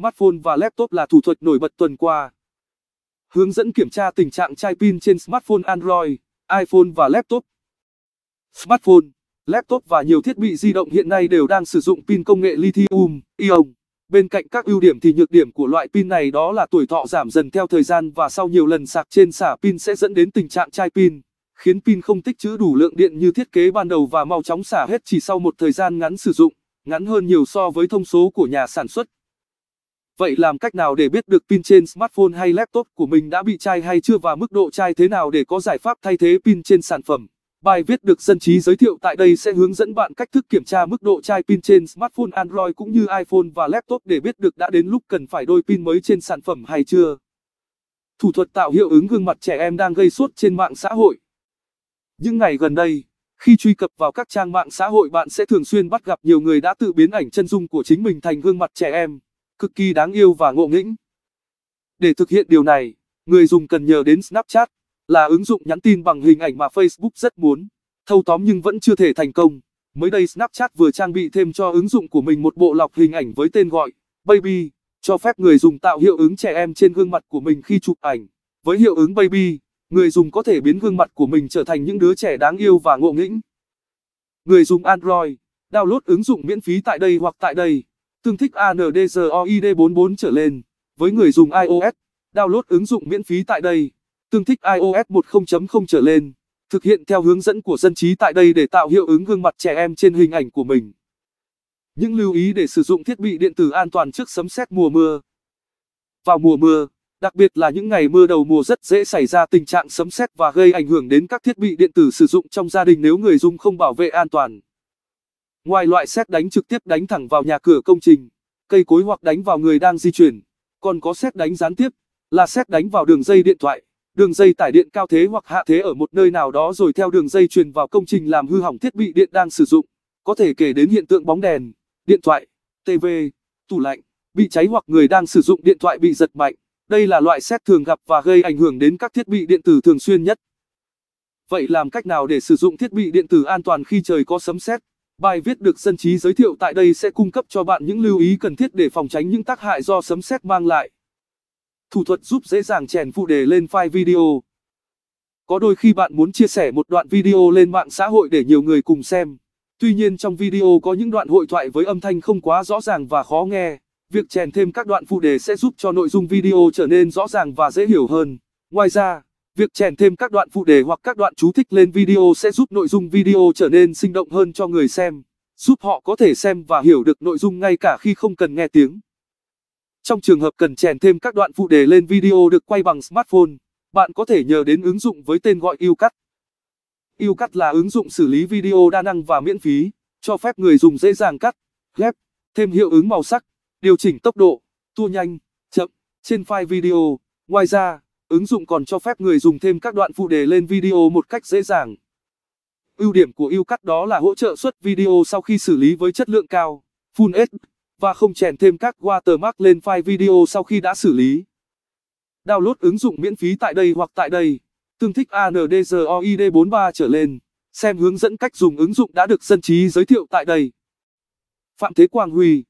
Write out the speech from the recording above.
smartphone và laptop là thủ thuật nổi bật tuần qua. Hướng dẫn kiểm tra tình trạng chai pin trên smartphone Android, iPhone và laptop. Smartphone, laptop và nhiều thiết bị di động hiện nay đều đang sử dụng pin công nghệ lithium ion. Bên cạnh các ưu điểm thì nhược điểm của loại pin này đó là tuổi thọ giảm dần theo thời gian và sau nhiều lần sạc trên xả pin sẽ dẫn đến tình trạng chai pin, khiến pin không tích trữ đủ lượng điện như thiết kế ban đầu và mau chóng xả hết chỉ sau một thời gian ngắn sử dụng, ngắn hơn nhiều so với thông số của nhà sản xuất. Vậy làm cách nào để biết được pin trên smartphone hay laptop của mình đã bị chai hay chưa và mức độ chai thế nào để có giải pháp thay thế pin trên sản phẩm? Bài viết được dân trí giới thiệu tại đây sẽ hướng dẫn bạn cách thức kiểm tra mức độ chai pin trên smartphone Android cũng như iPhone và laptop để biết được đã đến lúc cần phải đổi pin mới trên sản phẩm hay chưa. Thủ thuật tạo hiệu ứng gương mặt trẻ em đang gây sốt trên mạng xã hội. Những ngày gần đây, khi truy cập vào các trang mạng xã hội bạn sẽ thường xuyên bắt gặp nhiều người đã tự biến ảnh chân dung của chính mình thành gương mặt trẻ em cực kỳ đáng yêu và ngộ nghĩnh. Để thực hiện điều này, người dùng cần nhờ đến Snapchat, là ứng dụng nhắn tin bằng hình ảnh mà Facebook rất muốn, thâu tóm nhưng vẫn chưa thể thành công. Mới đây Snapchat vừa trang bị thêm cho ứng dụng của mình một bộ lọc hình ảnh với tên gọi Baby, cho phép người dùng tạo hiệu ứng trẻ em trên gương mặt của mình khi chụp ảnh. Với hiệu ứng Baby, người dùng có thể biến gương mặt của mình trở thành những đứa trẻ đáng yêu và ngộ nghĩnh. Người dùng Android, download ứng dụng miễn phí tại đây hoặc tại đây tương thích Android 44 trở lên. Với người dùng iOS, download ứng dụng miễn phí tại đây, tương thích iOS 10.0 trở lên, thực hiện theo hướng dẫn của dân trí tại đây để tạo hiệu ứng gương mặt trẻ em trên hình ảnh của mình. Những lưu ý để sử dụng thiết bị điện tử an toàn trước sấm sét mùa mưa. Vào mùa mưa, đặc biệt là những ngày mưa đầu mùa rất dễ xảy ra tình trạng sấm sét và gây ảnh hưởng đến các thiết bị điện tử sử dụng trong gia đình nếu người dùng không bảo vệ an toàn. Ngoài loại xét đánh trực tiếp đánh thẳng vào nhà cửa công trình, cây cối hoặc đánh vào người đang di chuyển, còn có xét đánh gián tiếp, là xét đánh vào đường dây điện thoại, đường dây tải điện cao thế hoặc hạ thế ở một nơi nào đó rồi theo đường dây truyền vào công trình làm hư hỏng thiết bị điện đang sử dụng. Có thể kể đến hiện tượng bóng đèn, điện thoại, TV, tủ lạnh, bị cháy hoặc người đang sử dụng điện thoại bị giật mạnh. Đây là loại xét thường gặp và gây ảnh hưởng đến các thiết bị điện tử thường xuyên nhất. Vậy làm cách nào để sử dụng thiết bị điện tử an toàn khi trời có sấm sét? Bài viết được dân trí giới thiệu tại đây sẽ cung cấp cho bạn những lưu ý cần thiết để phòng tránh những tác hại do sấm sét mang lại. Thủ thuật giúp dễ dàng chèn phụ đề lên file video. Có đôi khi bạn muốn chia sẻ một đoạn video lên mạng xã hội để nhiều người cùng xem. Tuy nhiên trong video có những đoạn hội thoại với âm thanh không quá rõ ràng và khó nghe. Việc chèn thêm các đoạn phụ đề sẽ giúp cho nội dung video trở nên rõ ràng và dễ hiểu hơn. Ngoài ra, Việc chèn thêm các đoạn phụ đề hoặc các đoạn chú thích lên video sẽ giúp nội dung video trở nên sinh động hơn cho người xem, giúp họ có thể xem và hiểu được nội dung ngay cả khi không cần nghe tiếng. Trong trường hợp cần chèn thêm các đoạn phụ đề lên video được quay bằng smartphone, bạn có thể nhờ đến ứng dụng với tên gọi YouCut. YouCut là ứng dụng xử lý video đa năng và miễn phí, cho phép người dùng dễ dàng cắt, ghép, thêm hiệu ứng màu sắc, điều chỉnh tốc độ, tua nhanh, chậm trên file video. Ngoài ra, Ứng dụng còn cho phép người dùng thêm các đoạn phụ đề lên video một cách dễ dàng. Ưu điểm của YouCut đó là hỗ trợ xuất video sau khi xử lý với chất lượng cao, Full HD, và không chèn thêm các watermark lên file video sau khi đã xử lý. Download ứng dụng miễn phí tại đây hoặc tại đây, tương thích ANDROID43 trở lên, xem hướng dẫn cách dùng ứng dụng đã được dân trí giới thiệu tại đây. Phạm Thế Quang Huy